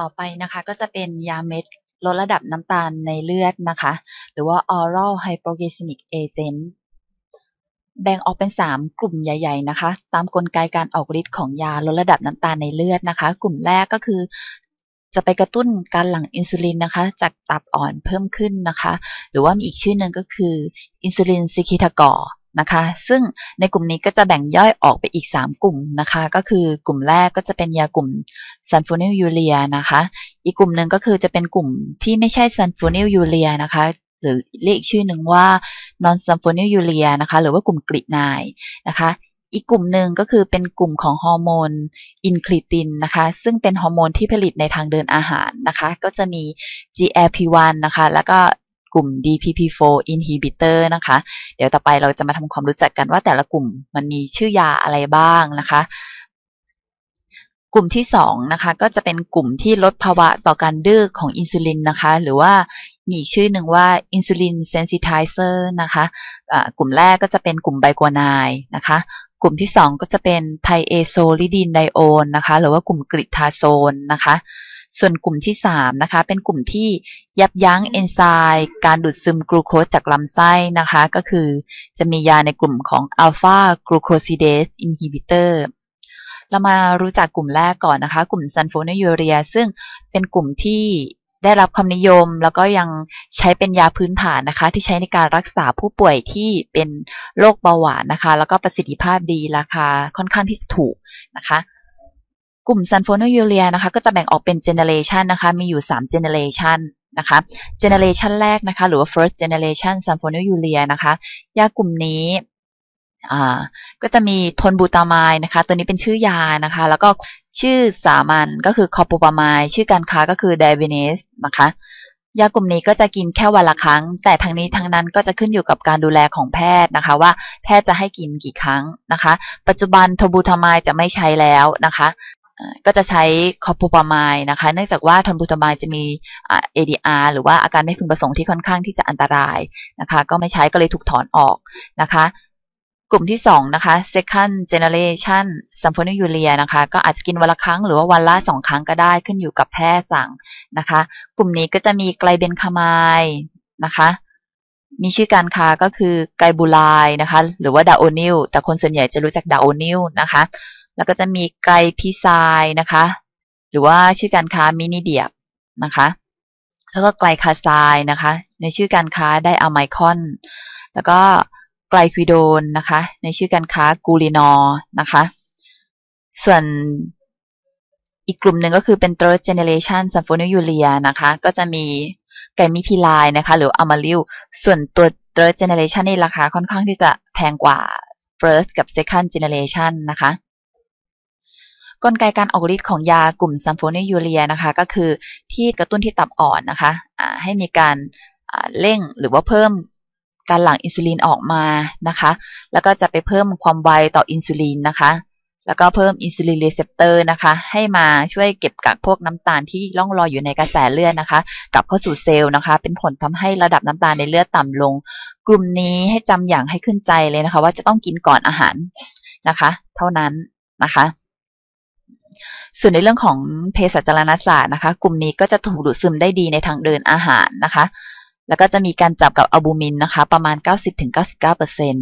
ต่อไปนะคะก็จะเป็นยาเม็ดลดระดับน้ำตาลในเลือดนะคะหรือว่า oral hypoglycemic agent แบ่งออกเป็น 3 กลุ่มใหญ่ๆนะคะตามกลไกการออกฤทธิ์ของยาลดระดับน้ำตาลในเลือดนะคะ กลุ่มแรกก็คือจะไปกระตุ้นการหลั่งอินซูลินนะคะจากตับอ่อนเพิ่มขึ้นนะคะหรือว่ามีอีกชื่อหนึ่งก็คืออินซูลินซิคิทากอร์นะคะ ซึ่งในกลุ่มนี้ก็จะแบ่งย่อยออกไปอีก 3 กลุ่มนะคะ ก็คือกลุ่มแรกก็จะเป็นยากลุ่มซันฟูนิลยูเรียนะคะ อีกกลุ่มหนึ่งก็คือจะเป็นกลุ่มที่ไม่ใช่ซันฟูนิลยูเรียนะคะ หรือเรียกชื่อหนึ่งว่า นอนซันฟูนิลยูเรียนะคะ หรือว่ากลุ่มกลินายนะคะ อีกกลุ่มหนึ่งก็คือเป็นกลุ่มของฮอร์โมนอินคลีตินนะคะ ซึ่งเป็นฮอร์โมนที่ผลิตในทางเดินอาหารนะคะ ก็จะมี GLP-1 นะคะ แล้วก็กลุ่ม DPP4 inhibitor นะคะ เดี๋ยวต่อไปเราจะมาทำความรู้จักกันว่าแต่ละกลุ่มมันมีชื่อยาอะไรบ้างนะคะ กลุ่มที่2นะคะ ก็จะเป็นกลุ่มที่ลดภาวะต่อการดื้อของอินซูลินนะคะ หรือว่ามีชื่อหนึ่งว่าอินซูลินเซนซิไทเซอร์นะคะะกลุ่มแรกก็จะเป็นกลุ่มไบกัวนายนะคะ กลุ่มที่2ก็จะเป็นไทเอโซลิดีนไดโอนนะคะ หรือว่ากลุ่มกริทาโซนนะคะส่วนกลุ่มที่ 3 นะคะ เป็นกลุ่มที่ยับยั้งเอนไซม์การดูดซึมกลูโคสจากลำไส้นะคะ ก็คือจะมียาในกลุ่มของอัลฟากลูโคซิเดสอินฮิบิเตอร์เรามารู้จักกลุ่มแรกก่อนนะคะ กลุ่มซันโฟนยูเรียซึ่งเป็นกลุ่มที่ได้รับความนิยมแล้วก็ยังใช้เป็นยาพื้นฐานนะคะ ที่ใช้ในการรักษาผู้ป่วยที่เป็นโรคเบาหวานนะคะ แล้วก็ประสิทธิภาพดีราคาค่อนข้างที่จะถูกนะคะกลุ่มซันโฟโนยูเรียนะคะก็จะแบ่งออกเป็นเจเนเรชันนะคะ มีอยู่3เจเนเรชันนะคะเจเนเรชันแรกนะคะ หรือว่า first generation ซันโฟโนยูเรียนะคะ ยากลุ่มนี้ ก็จะมีทนบูตามายนะคะ ตัวนี้เป็นชื่อยานะคะ แล้วก็ชื่อสามัญก็คือคอปูปามายชื่อการค้าก็คือไดเินิสนะคะ ยากลุ่มนี้ก็จะกินแค่วันละครั้ง แต่ทั้งนี้ทั้งนั้นก็จะขึ้นอยู่กับการดูแลของแพทย์นะคะ ว่าแพทย์จะให้กินกี่ครั้งนะคะ ปัจจุบันทบูทามายจะไม่ใช้แล้วนะคะก็จะใช้คอปูปามายนะคะเนื่องจากว่าทอนบูตามายจะมี ADR หรือว่าอาการไม่พึงประสงค์ที่ค่อนข้างที่จะอันตรายนะคะ ก็ไม่ใช้ก็เลยถูกถอนออกนะคะ กลุ่มที่2นะคะ second generation s u l f o n i u r e a นะคะ ก็อาจจะกินวันละครั้งหรือว่าวันละ2ครั้งก็ได้ขึ้นอยู่กับแพทย์สั่งนะคะ กลุ่มนี้ก็จะมีไกลเบนคามายนะคะ มีชื่อการค้าก็คือไกบูไลนะคะหรือว่าดาโอนิลแต่คนส่วนใหญ่จะรู้จักดาโอนิลนะคะแล้วก็จะมีไกลพีไซนะคะ หรือว่าชื่อการค้ามินิเดียบนะคะ แล้วก็ไกลคาซายนะคะ ในชื่อการค้าไดอะไมคอน แล้วก็ไกลควิโดนนะคะ ในชื่อการค้ากูลินอนะคะ ส่วนอีกกลุ่มหนึ่งก็คือเป็น third generation s u l f o n i l u r e นะคะ ก็จะมีไกมิพิลายนะคะ หรืออะมาริว ส่วนตัว third generation นี่ราคาค่อนข้างที่จะแพงกว่า first กับ second generation นะคะกลไกการออกฤทธิ์ของยากลุ่มซัมโฟนิยูเรียนะคะ ก็คือที่กระตุ้นที่ตับอ่อนนะคะให้มีการเร่งหรือว่าเพิ่มการหลั่งอินซูลินออกมานะคะแล้วก็จะไปเพิ่มความไวต่ออินซูลินนะคะแล้วก็เพิ่มอินซูลินรีเซปเตอร์นะคะให้มาช่วยเก็บกักพวกน้ำตาลที่ล่องลอยอยู่ในกระแสเลือดนะคะกลับเข้าสู่เซลล์นะคะ เป็นผลทำให้ระดับน้ำตาลในเลือดต่ำลง กลุ่มนี้ให้จำอย่างให้ขึ้นใจเลยนะคะ ว่าจะต้องกินก่อนอาหารนะคะ เท่านั้นนะคะส่วนในเรื่องของเภสัชจรณศาสตร์นะคะ กลุ่มนี้ก็จะถูกดูดซึมได้ดีในทางเดินอาหารนะคะ แล้วก็จะมีการจับกับอัลบูมินนะคะ ประมาณ90-99%น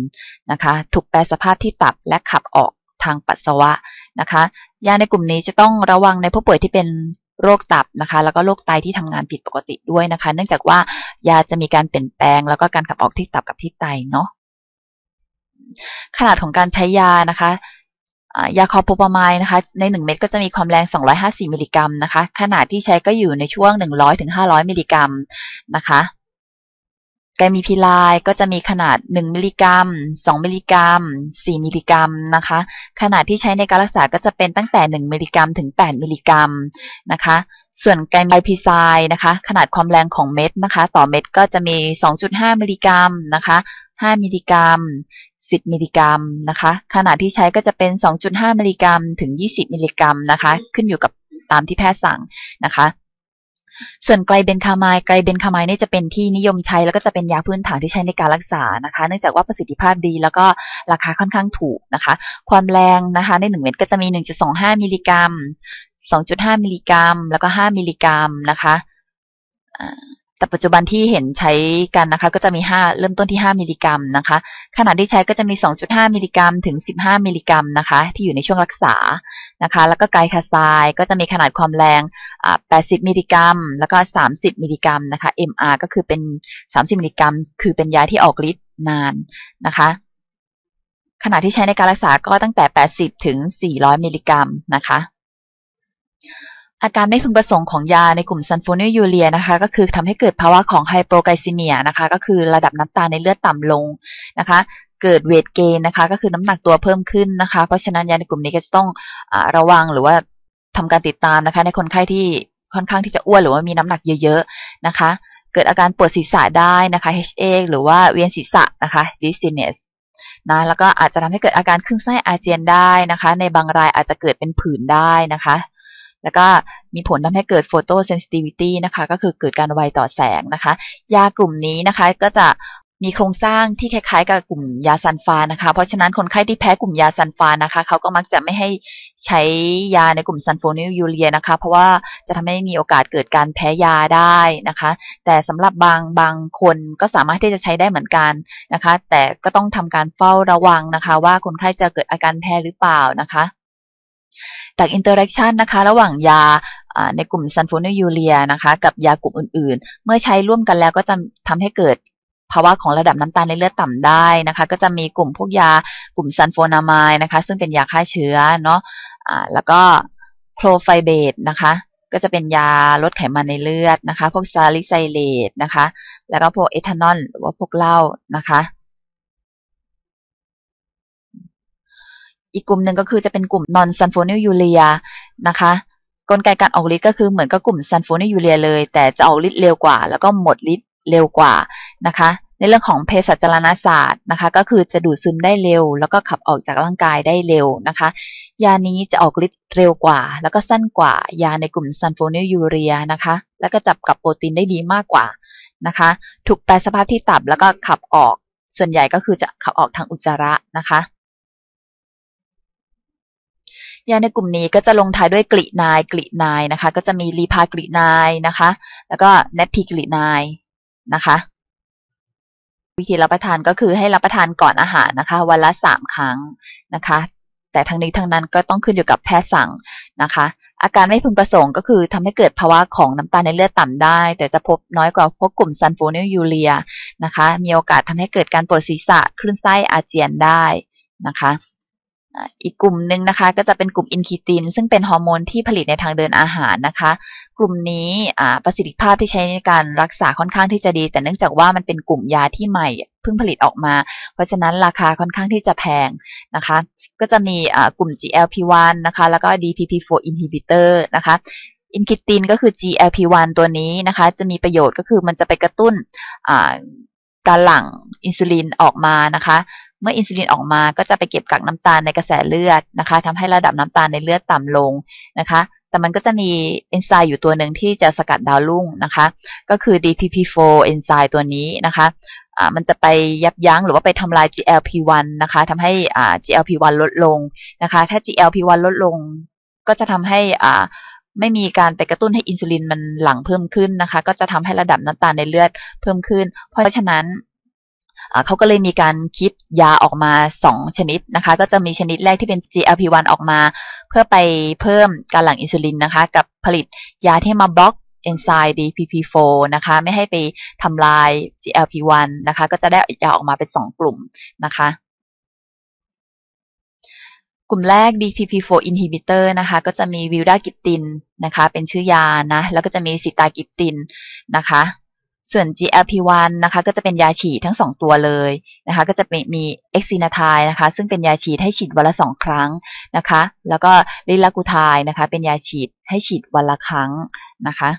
ะคะ ถูกแปลสภาพที่ตับและขับออกทางปัสสาวะนะคะ ยาในกลุ่มนี้จะต้องระวังในผู้ป่วยที่เป็นโรคตับนะคะ แล้วก็โรคไตที่ทำงานผิดปกติด้วยนะคะ เนื่องจากว่ายาจะมีการเปลี่ยนแปลง แล้วก็การขับออกที่ตับกับที่ไตเนาะ ขนาดของการใช้ยานะคะยาคอโปรปมายนะคะใน1เม็ดก็จะมีความแรง250มิลลิกรัมนะคะ ขนาดที่ใช้ก็อยู่ในช่วง100-500มิลลิกรัมนะคะ ไกมีพิลายก็จะมีขนาด1มิลลิกรัม2มิลลิกรัม4มิลลิกรัมนะคะ ขนาดที่ใช้ในการรักษาก็จะเป็นตั้งแต่1มิลลิกรัม ถึง8มิลลิกรัมนะคะ ส่วนไกมีพิซายนะคะ ขนาดความแรงของเม็ดนะคะ ต่อเม็ดก็จะมี2.5มิลลิกรัมนะคะ5มิลลิกรัม10มิลลิกรัมนะคะ ขนาดที่ใช้ก็จะเป็น 2.5มิลลิกรัม ถึง 20มิลลิกรัมนะคะ ขึ้นอยู่กับตามที่แพทย์สั่งนะคะ ส่วนไกลเบนคามายไกลเบนคามายนี่จะเป็นที่นิยมใช้ แล้วก็จะเป็นยาพื้นฐานที่ใช้ในการรักษานะคะ เนื่องจากว่าประสิทธิภาพดี แล้วก็ราคาค่อนข้างถูกนะคะ ความแรงนะคะ ใน1เม็ดก็จะมี 1.25มิลลิกรัม2.5มิลลิกรัม แล้วก็ 5มิลลิกรัมนะคะแต่ปัจจุบันที่เห็นใช้กันนะคะ ก็จะมี5เริ่มต้นที่5มิลลิกรัมนะคะ ขนาดที่ใช้ก็จะมี 2.5มิลลิกรัมถึง15มิลลิกรัมนะคะ ที่อยู่ในช่วงรักษานะคะ แล้วก็ไกลคาไซก็จะมีขนาดความแรง80มิลลิกรัม แล้วก็30มิลลิกรัมนะคะ MR ก็คือเป็น30มิลลิกรัม คือเป็นยาที่ออกฤทธิ์นานนะคะ ขนาดที่ใช้ในการรักษาก็ตั้งแต่ 80ถึง400มิลลิกรัมนะคะอาการไม่พึงประสงค์ของยาในกลุ่มซันโฟนิยยูเรียนะคะก็คือทำให้เกิดภาวะของไฮโปไกซีเมียนะคะ ก็คือระดับน้ำตาลในเลือดต่ำลงนะคะ เกิดเวทเกนนะคะ ก็คือน้ำหนักตัวเพิ่มขึ้นนะคะ เพราะฉะนั้นยาในกลุ่มนี้ก็จะต้องอระวังหรือว่าทำการติดตามนะคะ ในคนไข้ที่ค่อนข้างที่จะอ้วน หรือว่ามีน้ำหนักเยอะๆนะคะ เกิดอาการปวดศีรษะได้นะคะ HA หรือว่าเวียนศีรษะนะคะ d i s i n e s s นะแล้วก็อาจจะทำให้เกิดอาการคลื่นไส้อาเจียนได้นะคะ ในบางรายอาจจะเกิดเป็นผื่นได้นะคะแล้วก็มีผลทำให้เกิดโฟโตเซนซิทิวิตี้นะคะ ก็คือเกิดการไวต่อแสงนะคะ ยากลุ่มนี้นะคะก็จะมีโครงสร้างที่คล้าย ๆ กับกลุ่มยาซันฟานะคะ เพราะฉะนั้นคนไข้ที่แพ้กลุ่มยาซันฟานะคะเขาก็มักจะไม่ให้ใช้ยาในกลุ่มซันโฟนิลยูเรียนะคะ เพราะว่าจะทำให้มีโอกาสเกิดการแพ้ยาได้นะคะ แต่สำหรับบางบางคนก็สามารถที่จะใช้ได้เหมือนกันนะคะ แต่ก็ต้องทำการเฝ้าระวังนะคะ ว่าคนไข้จะเกิดอาการแพ้หรือเปล่านะคะจากอินเตอร์แอคชันนะคะ ระหว่างยาในกลุ่มซันโฟนิยูเรียนะคะกับยากลุ่มอื่น ๆ เมื่อใช้ร่วมกันแล้วก็จะทำให้เกิดภาวะของระดับน้ำตาลในเลือดต่ำได้นะคะ ก็จะมีกลุ่มพวกยากลุ่มซันโฟนามายนะคะซึ่งเป็นยาฆ่าเชื้อเนาะะแล้วก็โครไฟเบตนะคะ ก็จะเป็นยาลดไขมันในเลือดนะคะพวกซาลิไซเลตนะคะแล้วก็พวกเอทานอลหรือว่าพวกเหล้านะคะอีกกลุ่มหนึ่งก็คือจะเป็นกลุ่มนอนซันโฟนิ n ยูเรียนะคะกลไกการออกฤทธิ์ก็คือเหมือนกับกลุ่มซันโฟนิ n ยูเรียเลยแต่จะออกฤทธิ์เร็วกว่า แล้วก็หมดฤทธิ์เร็วกว่านะคะ ในเรื่องของเภสัชจรณศาสตร์นะคะ ก็คือจะดูดซึมได้เร็ว แล้วก็ขับออกจากร่างกายได้เร็วนะคะ ยานี้จะออกฤทธิ์เร็วกว่า แล้วก็สั้นกว่า ยาในกลุ่มซันโฟเนยูเรียนะคะแล้วก็จับกับโปรตีนได้ดีมากกว่านะคะ ถูกแปลสภาพที่ตับแล้วก็ขับออกส่วนใหญ่ก็คือจะขับออกทางอุจจาระนะคะยาในกลุ่มนี้ก็จะลงท้ายด้วยกลีนายกลีนายนะคะ ก็จะมีรีพากลีนายนะคะ แล้วก็เนทีกลีนายนะคะ วิธีรับประทานก็คือให้รับประทานก่อนอาหารนะคะ วันละสามครั้งนะคะ แต่ทั้งนี้ทั้งนั้นก็ต้องขึ้นอยู่กับแพทย์สั่งนะคะ อาการไม่พึงประสงค์ก็คือทำให้เกิดภาวะของน้ำตาลในเลือดต่ำได้ แต่จะพบน้อยกว่าพวกกลุ่มซันโฟนิลยูเรียนะคะ มีโอกาสทำให้เกิดการปวดศีรษะ คลื่นไส้อาเจียนได้นะคะอีกกลุ่มหนึ่งนะคะก็จะเป็นกลุ่มอินคีตินซึ่งเป็นฮอร์โมนที่ผลิตในทางเดินอาหารนะคะ กลุ่มนี้ประสิทธิภาพที่ใช้ในการรักษาค่อนข้างที่จะดี แต่เนื่องจากว่ามันเป็นกลุ่มยาที่ใหม่เพิ่งผลิตออกมา เพราะฉะนั้นราคาค่อนข้างที่จะแพงนะคะ ก็จะมีกลุ่ม GLP-1 นะคะ แล้วก็ DPP-4 inhibitor นะคะ อินคิตินก็คือ GLP-1 ตัวนี้นะคะ จะมีประโยชน์ก็คือมันจะไปกระตุ้นการหลั่งอินซูลินออกมานะคะเมื่ออินซูลินออกมาก็จะไปเก็บกักน้ำตาลในกระแสเลือดนะคะ ทำให้ระดับน้ำตาลในเลือดต่ำลงนะคะแต่มันก็จะมีเอนไซม์อยู่ตัวหนึ่งที่จะสกัดดาวรุ่งนะคะก็คือ DPP4 เอนไซม์ตัวนี้นะคะมันจะไปยับยั้งหรือว่าไปทำลาย GLP1 นะคะทำให้ GLP1 ลดลงนะคะ ถ้า GLP1 ลดลง ก็จะทำให้ไม่มีการไปกระตุ้นให้อินซูลินมันหลั่งเพิ่มขึ้นนะคะ ก็จะทำให้ระดับน้ำตาลในเลือดเพิ่มขึ้นเพราะฉะนั้นเขาก็เลยมีการคิดยาออกมา 2 ชนิดนะคะ ก็จะมีชนิดแรกที่เป็น GLP-1 ออกมา เพื่อไปเพิ่มการหลั่งอินซูลินนะคะ กับผลิตยาที่มาบล็อกเอนไซม์ DPP4 นะคะ ไม่ให้ไปทำลาย GLP-1 นะคะ ก็จะได้ยาออกมาเป็น 2 กลุ่มนะคะ กลุ่มแรก DPP4 inhibitor นะคะ ก็จะมีวิลดากิตินนะคะ เป็นชื่อยานะ แล้วก็จะมีซิตากิตินนะคะส่วน GLP-1 นะคะก็จะเป็นยาฉีดทั้ง 2 ตัวเลยนะคะ ก็จะมีเอ็กซินาไยนะคะซึ่งเป็นยาฉีดให้ฉีดวันละ 2 ครั้งนะคะ แล้วก็ลิลากูไยนะคะ เป็นยาฉีดให้ฉีดวันละครั้งนะคะ